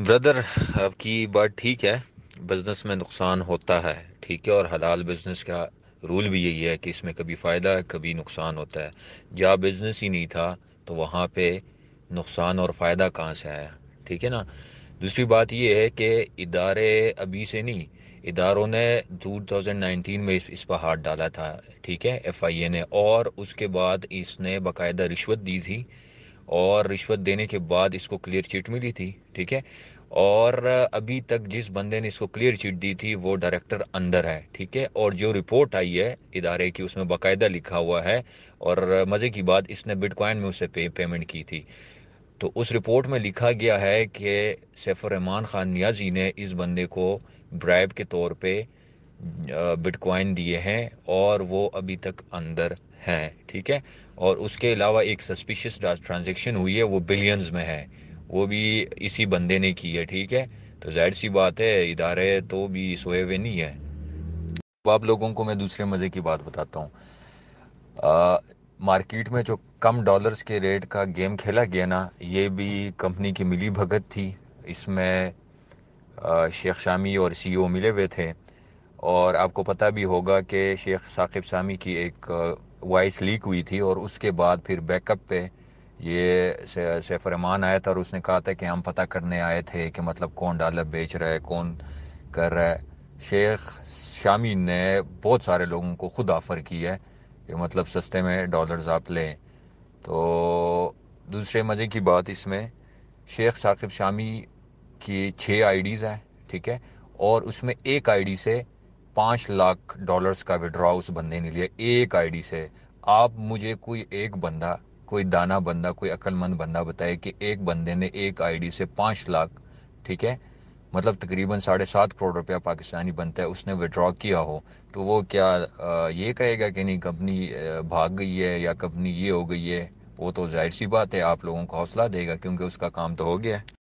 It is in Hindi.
ब्रदर आपकी बात ठीक है बिजनेस में नुकसान होता है ठीक है और हलाल बिजनेस का रूल भी यही है कि इसमें कभी फ़ायदा है कभी नुकसान होता है जहाँ बिजनेस ही नहीं था तो वहाँ पे नुकसान और फ़ायदा कहाँ से आया ठीक है ना दूसरी बात यह है कि इदारे अभी से नहीं इदारों ने 2019 में इस, इस पर हाथ डाला था ठीक है एफ ने और उसके बाद इसने बाकायदा रिश्वत दी थी और रिश्वत देने के बाद इसको क्लियर चिट मिली थी ठीक है और अभी तक जिस बंदे ने इसको क्लियर चिट दी थी वो डायरेक्टर अंदर है ठीक है और जो रिपोर्ट आई है इदारे की उसमें बाकायदा लिखा हुआ है और मज़े की बात इसने बिटकॉइन में उसे पे, पेमेंट की थी तो उस रिपोर्ट में लिखा गया है कि सैफुररहमान ख़ान नियाजी ने इस बंदे को ब्राइब के तौर पर बिटकॉइन दिए हैं और वो अभी तक अंदर हैं ठीक है और उसके अलावा एक सस्पिशियस ट्रांजेक्शन हुई है वो बिलियंस में है वो भी इसी बंदे ने की है ठीक है तो जाहिर सी बात है इदारे तो भी सोए हुए नहीं है अब आप लोगों को मैं दूसरे मज़े की बात बताता हूँ मार्केट में जो कम डॉलर्स के रेट का गेम खेला गया ना ये भी कंपनी की मिली भगत थी इसमें शेख शामी और सीईओ e मिले हुए थे और आपको पता भी होगा कि शेख साकिब सामी की एक वॉइस लीक हुई थी और उसके बाद फिर बैकअप पे ये सैफ रहमान आया था और उसने कहा था कि हम पता करने आए थे कि मतलब कौन डॉलर बेच रहा है कौन कर रहा है शेख शामी ने बहुत सारे लोगों को खुद ऑफ़र किया है कि मतलब सस्ते में डॉलर्स आप लें तो दूसरे मज़े की बात इसमें शेख साकिब शामी की छः आईडीज़ हैं ठीक है और उसमें एक आईडी से पाँच लाख डॉलर्स का विड्रॉ उस बंदे ने लिया एक आईडी से आप मुझे कोई एक बंदा कोई दाना बंदा कोई अक्लमंद बंदा बताए कि एक बंदे ने एक आईडी से पाँच लाख ठीक है मतलब तकरीबन साढ़े सात करोड़ रुपया पाकिस्तानी बनता है उसने विड्रॉ किया हो तो वो क्या ये कहेगा कि नहीं कंपनी भाग गई है या कंपनी ये हो गई है वो तो जाहिर सी बात है आप लोगों को हौसला देगा क्योंकि उसका काम तो हो गया है